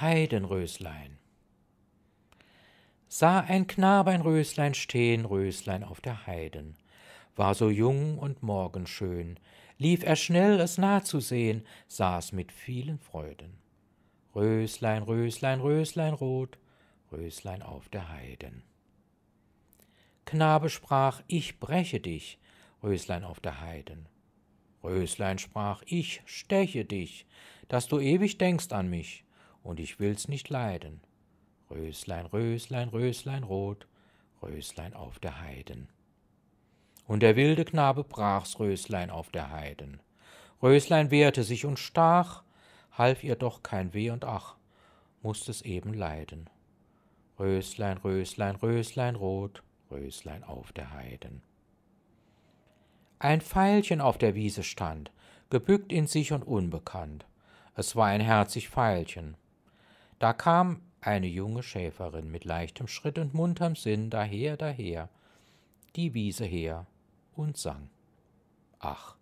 Heidenröslein. Sah ein Knabe ein Röslein stehen, Röslein auf der Heiden, war so jung und morgenschön, lief er schnell, es nah zu sehen, saß mit vielen Freuden. Röslein, Röslein, Röslein rot, Röslein auf der Heiden. Knabe sprach, ich breche dich, Röslein auf der Heiden. Röslein sprach, ich steche dich, dass du ewig denkst an mich und ich will's nicht leiden. Röslein, Röslein, Röslein rot, Röslein auf der Heiden. Und der wilde Knabe brach's Röslein auf der Heiden. Röslein wehrte sich und stach, half ihr doch kein Weh und ach, mußt es eben leiden. Röslein, Röslein, Röslein rot, Röslein auf der Heiden. Ein Pfeilchen auf der Wiese stand, gebückt in sich und unbekannt. Es war ein herzig Pfeilchen. Da kam eine junge Schäferin mit leichtem Schritt und munterm Sinn daher, daher, die Wiese her und sang. Ach,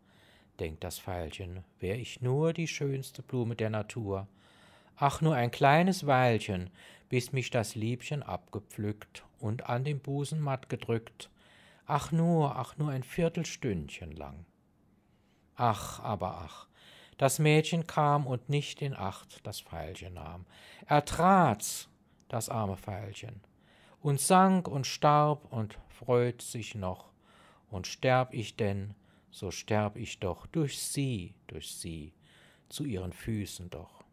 denkt das Veilchen, wär ich nur die schönste Blume der Natur. Ach, nur ein kleines Weilchen, bis mich das Liebchen abgepflückt und an den Busen matt gedrückt. Ach nur, ach nur ein Viertelstündchen lang. Ach, aber ach, das Mädchen kam und nicht in Acht das Pfeilchen nahm. Er trat's, das arme Pfeilchen, und sank und starb und freut sich noch. Und sterb ich denn, so sterb ich doch durch sie, durch sie, zu ihren Füßen doch.